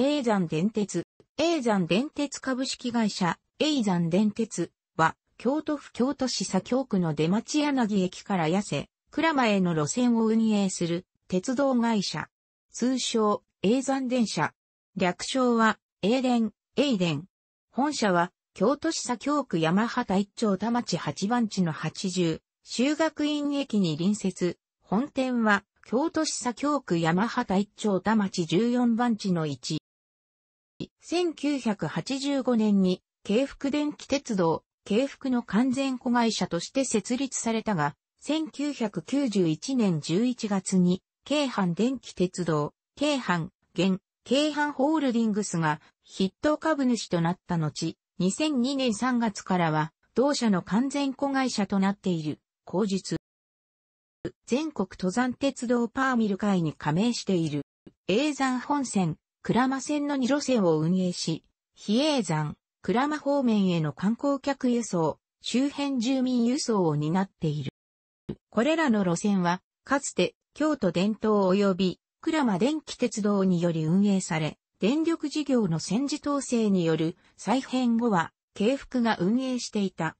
永山電鉄、永山電鉄株式会社、永山電鉄は、京都府京都市左京区の出町柳駅から痩せ、倉間への路線を運営する鉄道会社。通称、永山電車。略称は、英電、英電。本社は、京都市左京区山畑一丁田町八番地の80、修学院駅に隣接。本店は、京都市左京区山畑一丁田町14番地の1、1985年に、京福電気鉄道、京福の完全子会社として設立されたが、1991年11月に、京阪電気鉄道、京阪、現、京阪ホールディングスが筆頭株主となった後、2002年3月からは、同社の完全子会社となっている、後日。全国登山鉄道パーミル会に加盟している、永山本線、ラマ線の2路線を運営し、比叡山、ラマ方面への観光客輸送、周辺住民輸送を担っている。これらの路線は、かつて京都伝統及びラマ電気鉄道により運営され、電力事業の戦時統制による再編後は、京福が運営していた。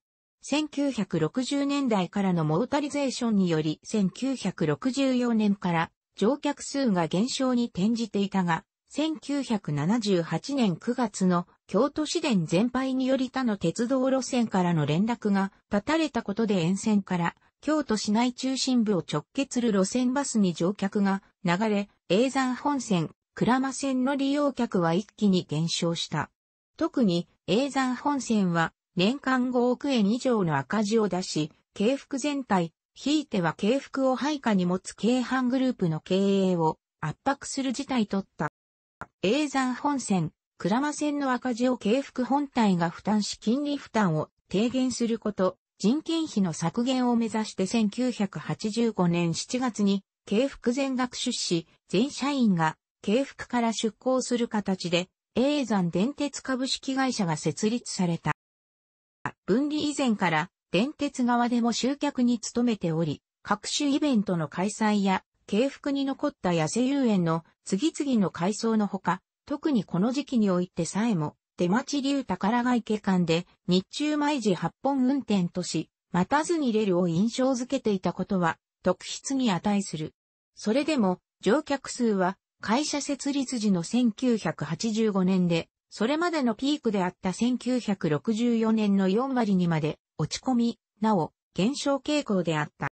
1960年代からのモータリゼーションにより1964年から乗客数が減少に転じていたが、1978年9月の京都市電全廃により他の鉄道路線からの連絡が断たれたことで沿線から京都市内中心部を直結する路線バスに乗客が流れ、永山本線、倉間線の利用客は一気に減少した。特に永山本線は年間5億円以上の赤字を出し、京福全体、ひいては京福を配下に持つ京阪グループの経営を圧迫する事態とった。永山本線、倉間線の赤字を京福本体が負担し金利負担を低減すること、人件費の削減を目指して1985年7月に、京福全学出資、全社員が、京福から出向する形で、永山電鉄株式会社が設立された。分離以前から、電鉄側でも集客に努めており、各種イベントの開催や、軽服に残った野生遊園の次々の改装のほか、特にこの時期においてさえも、出町流宝ヶ池間で日中毎時八本運転とし、待たずにレルを印象づけていたことは、特筆に値する。それでも、乗客数は、会社設立時の1985年で、それまでのピークであった1964年の4割にまで落ち込み、なお、減少傾向であった。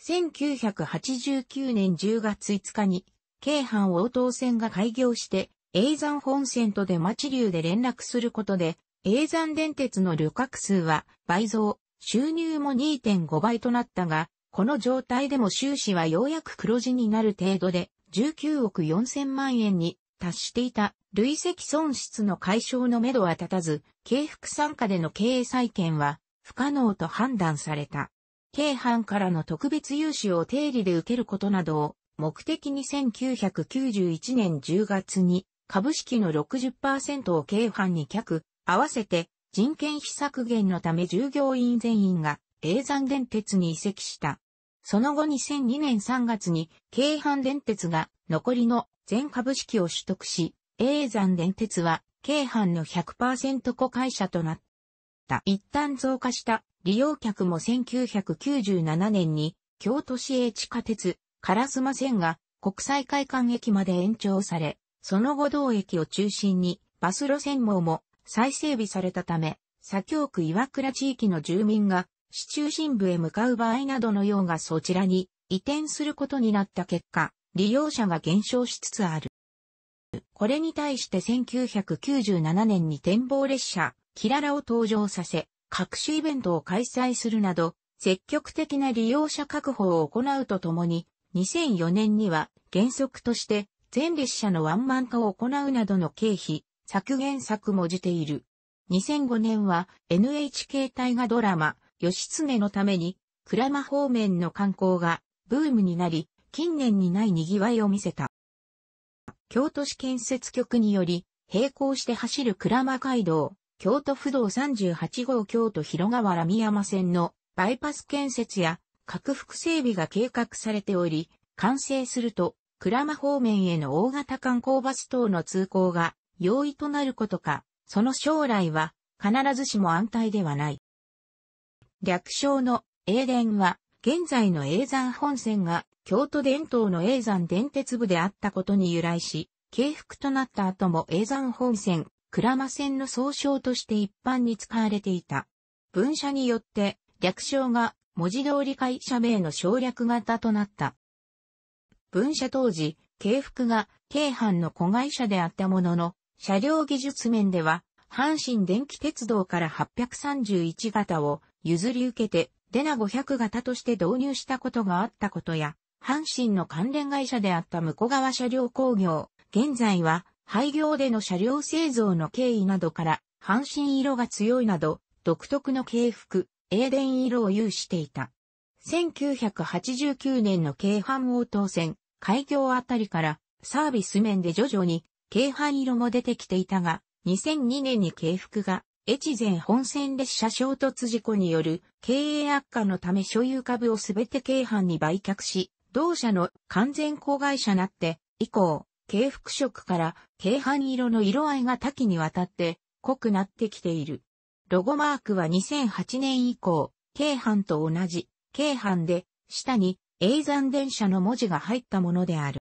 1989年10月5日に、京阪応答線が開業して、永山本線と出町流で連絡することで、永山電鉄の旅客数は倍増、収入も2.5倍となったが、この状態でも収支はようやく黒字になる程度で、19億4000万円に達していた累積損失の解消のめどは立たず、京福参加での経営再建は不可能と判断された。京阪からの特別融資を定理で受けることなどを目的に1991年10月に株式の60%を京阪に却、合わせて人件費削減のため従業員全員が永山電鉄に移籍した。その後2002年3月に京阪電鉄が残りの全株式を取得し、永山電鉄は京阪の100%子会社となった。一旦増加した利用客も1997年に京都市営地下鉄、烏丸線が国際会館駅まで延長され、その後同駅を中心にバス路線網も再整備されたため、左京区岩倉地域の住民が市中心部へ向かう場合などのようがそちらに移転することになった結果、利用者が減少しつつある。これに対して1997年に展望列車、キララを登場させ、各種イベントを開催するなど、積極的な利用者確保を行うとともに、2004年には原則として全列車のワンマン化を行うなどの経費削減策も出ている。2005年は NHK 大河ドラマ、義経のために、倉間方面の観光がブームになり、近年にない賑わいを見せた。京都市建設局により、並行して走る倉間街道、京都府道38号京都広川らミ山線のバイパス建設や拡幅整備が計画されており、完成すると、鞍馬方面への大型観光バス等の通行が容易となることか、その将来は必ずしも安泰ではない。略称の英電は、現在の永山本線が京都伝統の永山電鉄部であったことに由来し、京福となった後も永山本線、ラマ線の総称として一般に使われていた。分社によって、略称が文字通り会社名の省略型となった。分社当時、京服が京阪の子会社であったものの、車両技術面では、阪神電気鉄道から831型を譲り受けて、デナ500型として導入したことがあったことや、阪神の関連会社であった向川車両工業、現在は廃業での車両製造の経緯などから、半身色が強いなど、独特の軽服、英ン色を有していた。1989年の京阪応答戦、開業あたりから、サービス面で徐々に、京阪色も出てきていたが、2002年に軽服が、越前本線列車衝突事故による経営悪化のため所有株をすべて京阪に売却し、同社の完全子会社なって、以降、軽服色から軽半色の色合いが多岐にわたって濃くなってきている。ロゴマークは2008年以降、軽阪と同じ、軽阪で、下に、永山電車の文字が入ったものである。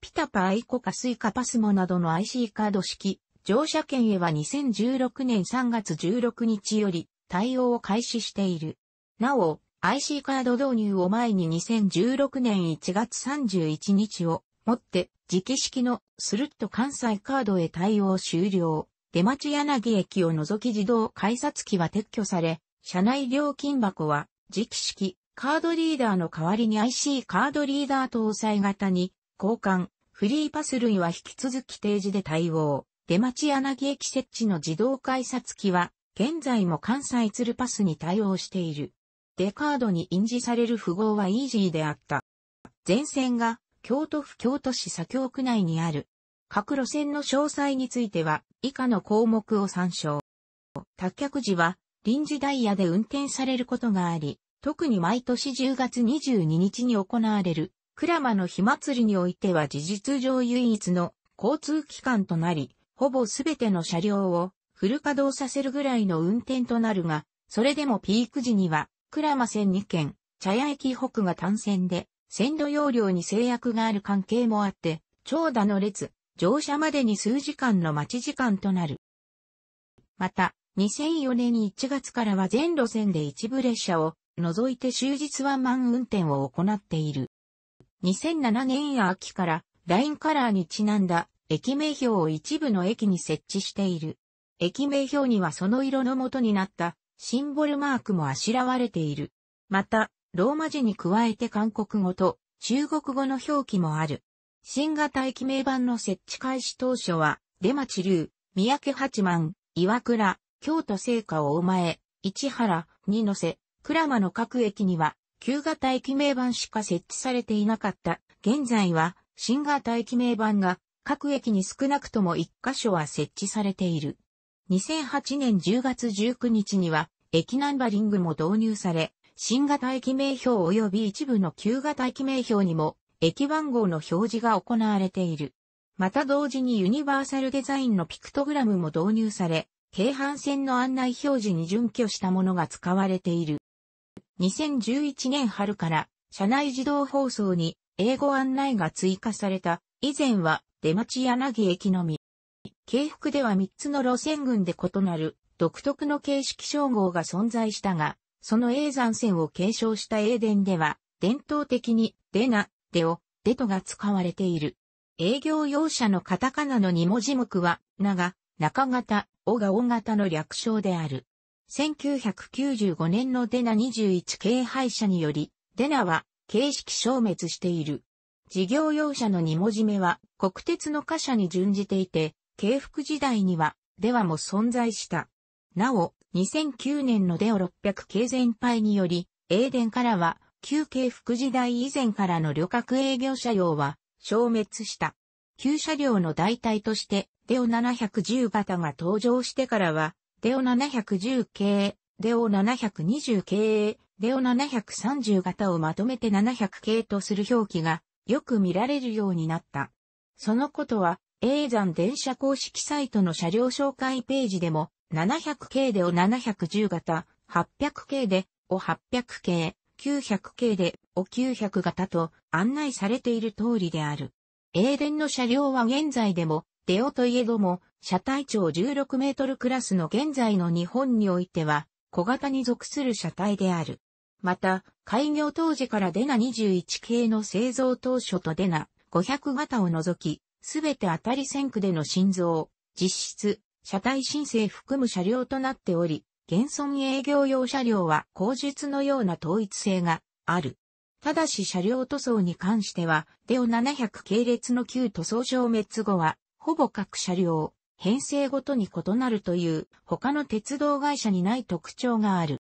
ピタパアイコカスイカパスモなどの IC カード式、乗車券へは2016年3月16日より対応を開始している。なお、IC カード導入を前に2016年1月31日をもって、直式のスルッと関西カードへ対応終了。出町柳駅を除き自動改札機は撤去され、車内料金箱は直式カードリーダーの代わりに IC カードリーダー搭載型に交換、フリーパス類は引き続き定時で対応。出町柳駅設置の自動改札機は現在も関西ツルパスに対応している。デカードに印字される符号はイージーであった。全線が京都府京都市左京区内にある各路線の詳細については以下の項目を参照。脱却時は臨時ダイヤで運転されることがあり、特に毎年10月22日に行われる鞍馬の火祭りにおいては事実上唯一の交通機関となり、ほぼすべての車両をフル稼働させるぐらいの運転となるが、それでもピーク時には、鞍馬線2県、茶屋駅北が単線で、線路容量に制約がある関係もあって、長蛇の列、乗車までに数時間の待ち時間となる。また、2004年1月からは全路線で一部列車を除いて終日ワンマン運転を行っている。2007年秋からラインカラーにちなんだ駅名表を一部の駅に設置している。駅名表にはその色の元になったシンボルマークもあしらわれている。また、ローマ字に加えて韓国語と中国語の表記もある。新型駅名板の設置開始当初は、出町流、三宅八幡、岩倉、京都聖火を大前、市原、二の瀬、倉間の各駅には、旧型駅名板しか設置されていなかった。現在は、新型駅名板が各駅に少なくとも一箇所は設置されている。2008年10月19日には、駅ナンバリングも導入され、新型駅名表及び一部の旧型駅名表にも、駅番号の表示が行われている。また同時にユニバーサルデザインのピクトグラムも導入され、京阪線の案内表示に準拠したものが使われている。2011年春から車内自動放送に英語案内が追加された、以前は出町柳駅のみ。京福では3つの路線群で異なる独特の形式称号が存在したが、その永山線を継承した英伝では、伝統的に、でな、でを、でとが使われている。営業用車のカタカナの二文字目は、なが、中型、おが大型の略称である。1995年のデナ21系廃車により、デナは形式消滅している。事業用車の二文字目は国鉄の貨車に準じていて、慶福時代には、ではも存在した。なお、2009年のデオ600系全廃により、英電からは、旧系副時代以前からの旅客営業車両は消滅した。旧車両の代替として、デオ710型が登場してからは、デオ710系、デオ720系、デオ730型をまとめて700系とする表記がよく見られるようになった。そのことは、永山電車公式サイトの車両紹介ページでも700系でを710型、800系でを800系、900系でを900型と案内されている通りである。英伝の車両は現在でも、デオといえども、車体長16メートルクラスの現在の日本においては、小型に属する車体である。また、開業当時からデナ21系の製造当初とデナ500型を除き、すべて当たり先区での心臓、実質、車体申請含む車両となっており、現存営業用車両は後述のような統一性がある。ただし車両塗装に関しては、デオ700系列の旧塗装消滅後は、ほぼ各車両、編成ごとに異なるという他の鉄道会社にない特徴がある。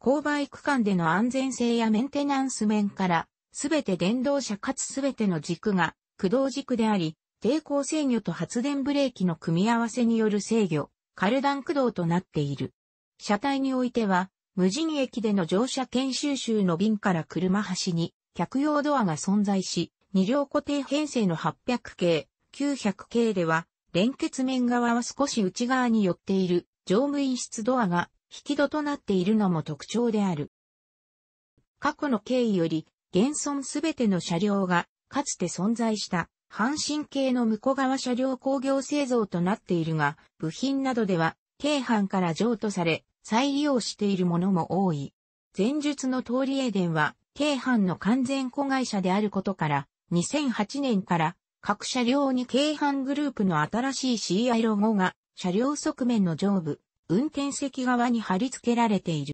勾配区間での安全性やメンテナンス面から、すべて電動車かつすべての軸が駆動軸であり、抵抗制御と発電ブレーキの組み合わせによる制御、カルダン駆動となっている。車体においては、無人駅での乗車研修集の便から車端に、客用ドアが存在し、二両固定編成の800系、900系では、連結面側は少し内側に寄っている乗務員室ドアが引き戸となっているのも特徴である。過去の経緯より、現存すべての車両がかつて存在した半身系の向こう側車両工業製造となっているが、部品などでは、京阪から譲渡され、再利用しているものも多い。前述の通りエデンは、京阪の完全子会社であることから、2008年から各車両に京阪グループの新しい CI ロゴが車両側面の上部、運転席側に貼り付けられている。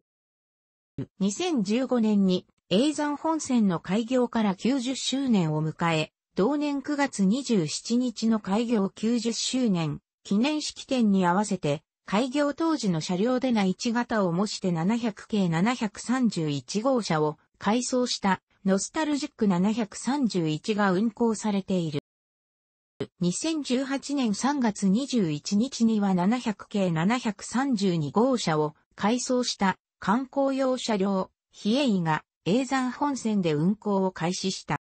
2015年に永山本線の開業から90周年を迎え、同年9月27日の開業90周年記念式典に合わせて、開業当時の車両でない1型を模して700系731号車を改装したノスタルジック731が運行されている。2018年3月21日には700系732号車を改装した観光用車両、ヒエイが永山本線で運行を開始した。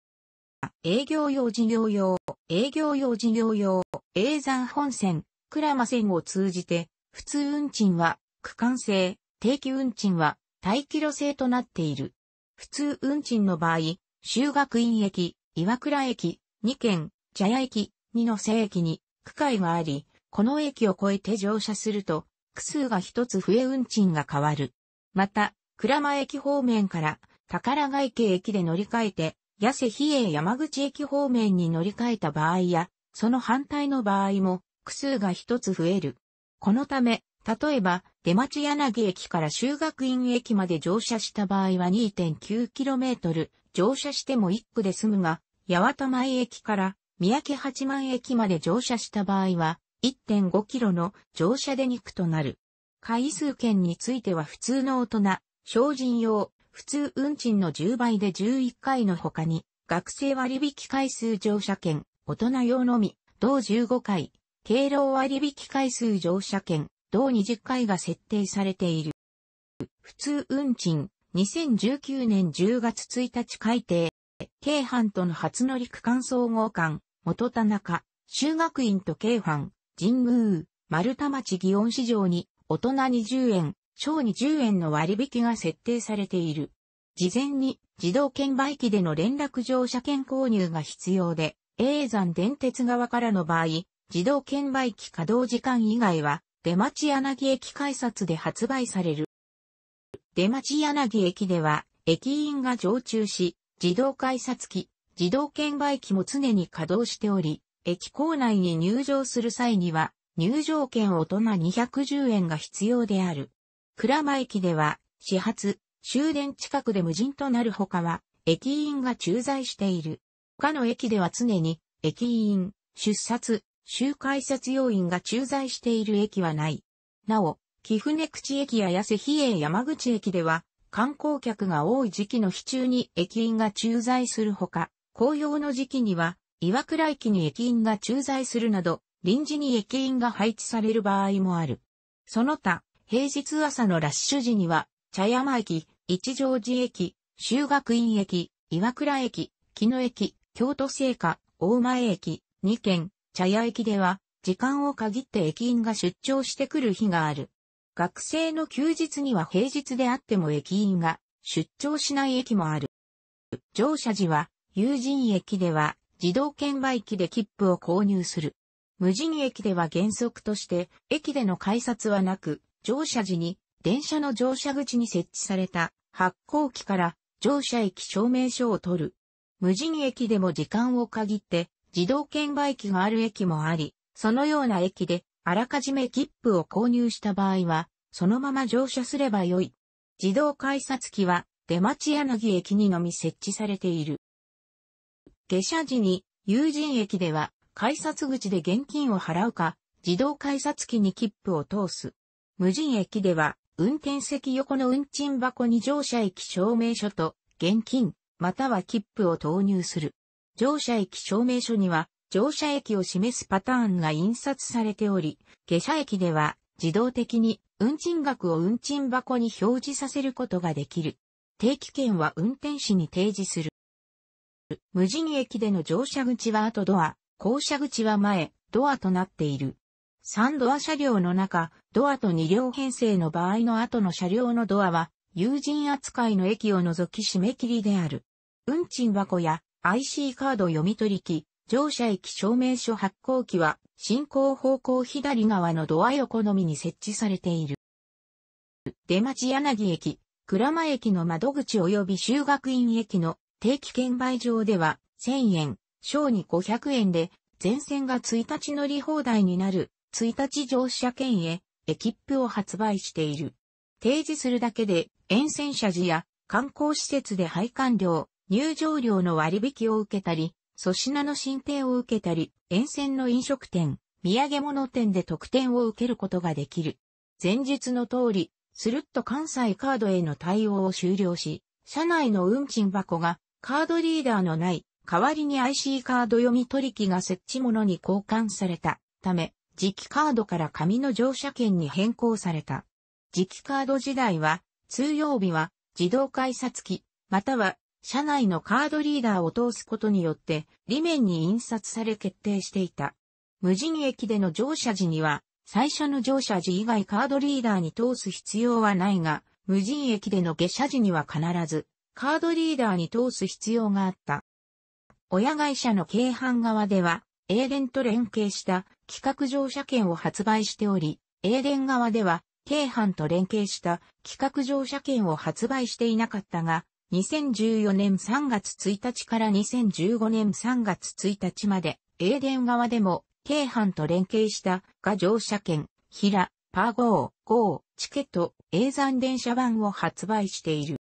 営業用事業用、営業用事業用、永山本線、倉間線を通じて、普通運賃は区間制、定期運賃は待機路制となっている。普通運賃の場合、修学院駅、岩倉駅、2県、茶屋駅、二の瀬駅に区界があり、この駅を越えて乗車すると、区数が一つ増え運賃が変わる。また、倉間駅方面から宝ヶ池駅で乗り換えて、八瀬比叡山口駅方面に乗り換えた場合や、その反対の場合も、区数が一つ増える。このため、例えば、出町柳駅から修学院駅まで乗車した場合は 2.9km 乗車しても1区で済むが、八幡前駅から三宅八幡駅まで乗車した場合は 1.5km の乗車で2区となる。回数券については普通の大人、精進用、普通運賃の10倍で11回の他に、学生割引回数乗車券、大人用のみ、同15回、敬老割引回数乗車券、同20回が設定されている。普通運賃、2019年10月1日改定、京阪との初乗り区間総合館、元田中、修学院と京阪、神宮、丸太町祇園市場に、大人20円、賞に10円の割引が設定されている。事前に自動券売機での連絡乗車券購入が必要で、A 山電鉄側からの場合、自動券売機稼働時間以外は、出町柳駅改札で発売される。出町柳駅では、駅員が常駐し、自動改札機、自動券売機も常に稼働しており、駅構内に入場する際には、入場券大人210円が必要である。倉間駅では、始発、終電近くで無人となるほかは、駅員が駐在している。他の駅では常に、駅員、出札、周回札要員が駐在している駅はない。なお、貴船口駅や瀬比叡山口駅では、観光客が多い時期の日中に駅員が駐在するほか、紅葉の時期には、岩倉駅に駅員が駐在するなど、臨時に駅員が配置される場合もある。その他、平日朝のラッシュ時には、茶山駅、一乗寺駅、修学院駅、岩倉駅、木野駅、京都聖火、大前駅、二県、茶屋駅では、時間を限って駅員が出張してくる日がある。学生の休日には平日であっても駅員が出張しない駅もある。乗車時は、友人駅では自動券売機で切符を購入する。無人駅では原則として、駅での改札はなく、乗車時に電車の乗車口に設置された発行機から乗車駅証明書を取る。無人駅でも時間を限って自動券売機がある駅もあり、そのような駅であらかじめ切符を購入した場合は、そのまま乗車すればよい。自動改札機は出町柳駅にのみ設置されている。下車時に有人駅では改札口で現金を払うか、自動改札機に切符を通す。無人駅では、運転席横の運賃箱に乗車駅証明書と現金、または切符を投入する。乗車駅証明書には、乗車駅を示すパターンが印刷されており、下車駅では自動的に運賃額を運賃箱に表示させることができる。定期券は運転士に提示する。無人駅での乗車口は後ドア、降車口は前、ドアとなっている。3ドア車両の中、ドアと2両編成の場合の後の車両のドアは、友人扱いの駅を除き締め切りである。運賃箱や IC カード読み取り機、乗車駅証明書発行機は、進行方向左側のドア横のみに設置されている。出町柳駅、倉間駅の窓口及び修学院駅の定期券売場では、1000円、小に500円で、全線が1日乗り放題になる1日乗車券へ、キ切符を発売している。提示するだけで、沿線車時や観光施設で配管料、入場料の割引を受けたり、粗品の進呈を受けたり、沿線の飲食店、土産物店で特典を受けることができる。前述の通り、スルッと関西カードへの対応を終了し、車内の運賃箱がカードリーダーのない代わりに IC カード読み取り機が設置物に交換されたため、磁気カードから紙の乗車券に変更された。磁気カード時代は、通用日は自動改札機、または車内のカードリーダーを通すことによって、裏面に印刷され決定していた。無人駅での乗車時には、最初の乗車時以外カードリーダーに通す必要はないが、無人駅での下車時には必ず、カードリーダーに通す必要があった。親会社の京阪側では、エーデンと連携した企画乗車券を発売しており、英電側では、京阪と連携した企画乗車券を発売していなかったが、2014年3月1日から2015年3月1日まで、英電側でも、京阪と連携したが乗車券、平、パーゴー、ゴー、チケット、英山電車版を発売している。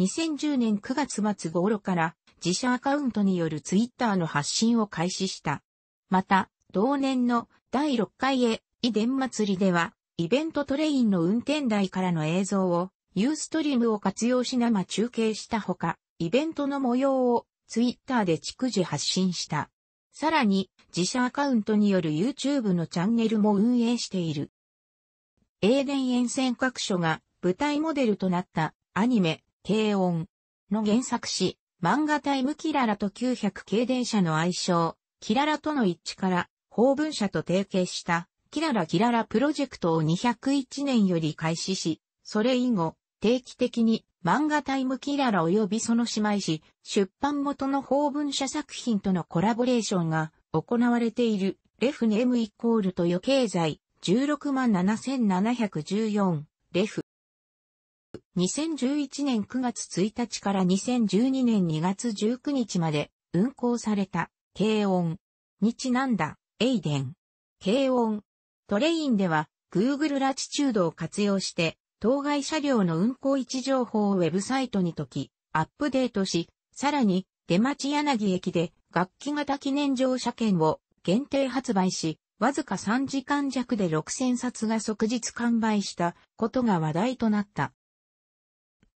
2010年9月末頃から自社アカウントによるツイッターの発信を開始した。また、同年の第6回へ、遺伝祭りでは、イベントトレインの運転台からの映像を、ユーストリームを活用し生中継したほか、イベントの模様をツイッターで逐次発信した。さらに、自社アカウントによる YouTube のチャンネルも運営している。英電沿線各所が舞台モデルとなったアニメ、軽音の原作し、漫画タイムキララと900系電車の愛称、キララとの一致から法文社と提携したキララキララプロジェクトを201年より開始し、それ以後、定期的に漫画タイムキララ及びその姉妹誌、出版元の法文社作品とのコラボレーションが行われている、レフネームイコールと余経済、167,714、レフ。2011年9月1日から2012年2月19日まで運行された、軽音にちなんだエイデン、軽音、トレインでは Google ラチチュードを活用して、当該車両の運行位置情報をウェブサイトに解き、アップデートし、さらに、出町柳駅で楽器型記念乗車券を限定発売し、わずか3時間弱で6000冊が即日完売したことが話題となった。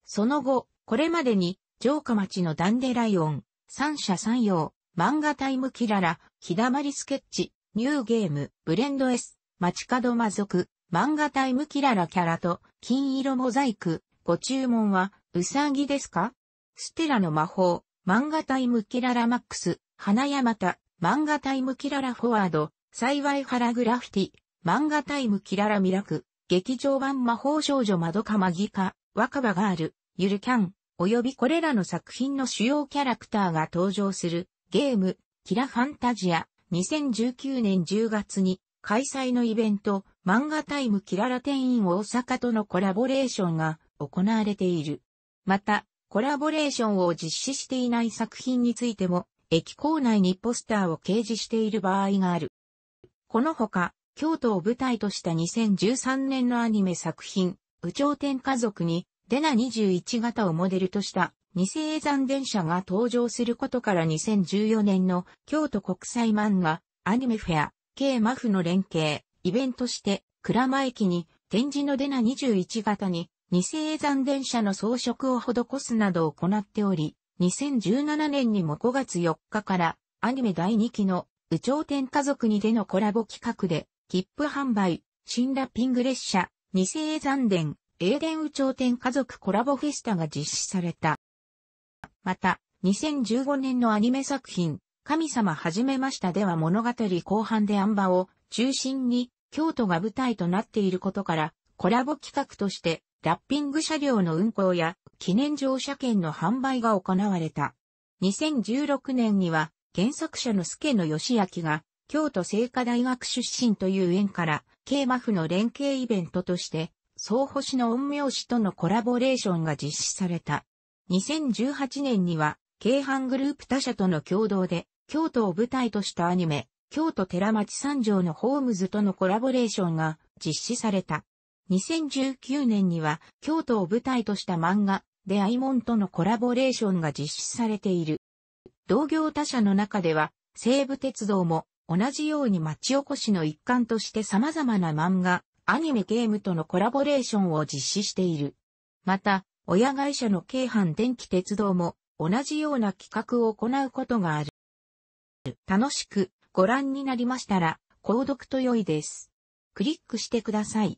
その後、これまでに城下町のダンデライオン、三者三様、漫画タイムキララ、日だまりスケッチ、ニューゲーム、ブレンド S、街角魔族、漫画タイムキララキャラと、金色モザイク、ご注文は、うさぎですかステラの魔法、漫画タイムキララマックス、花山田、漫画タイムキララフォワード、幸いラグラフィティ、漫画タイムキララミラク、劇場版魔法少女窓かマギカ、若葉ガール、ゆるキャン、及びこれらの作品の主要キャラクターが登場する、ゲーム、キラファンタジア、2019年10月に開催のイベント、漫画タイムキララ店員大阪とのコラボレーションが行われている。また、コラボレーションを実施していない作品についても、駅構内にポスターを掲示している場合がある。このほか、京都を舞台とした2013年のアニメ作品、宇宙天家族に、デナ21型をモデルとした二世山電車が登場することから2014年の京都国際漫画アニメフェア K マフの連携イベントして倉間駅に展示のデナ21型に二世山電車の装飾を施すなどを行っており、2017年にも5月4日からアニメ第2期の宇頂天家族にでのコラボ企画で、切符販売、新ラッピング列車、二世山電英伝宇頂天家族コラボフェスタが実施された。また、2015年のアニメ作品、神様始めましたでは物語後半でアンバを中心に京都が舞台となっていることから、コラボ企画として、ラッピング車両の運行や記念乗車券の販売が行われた。2016年には、原作者の助野義明が、京都聖火大学出身という縁から、京マ府の連携イベントとして、総星の陰苗師とのコラボレーションが実施された。2018年には、京阪グループ他社との共同で、京都を舞台としたアニメ、京都寺町三条のホームズとのコラボレーションが実施された。2019年には、京都を舞台とした漫画、出アイモンとのコラボレーションが実施されている。同業他社の中では、西武鉄道も同じように町おこしの一環として様々な漫画、アニメゲームとのコラボレーションを実施している。また、親会社の京阪電気鉄道も同じような企画を行うことがある。楽しくご覧になりましたら、購読と良いです。クリックしてください。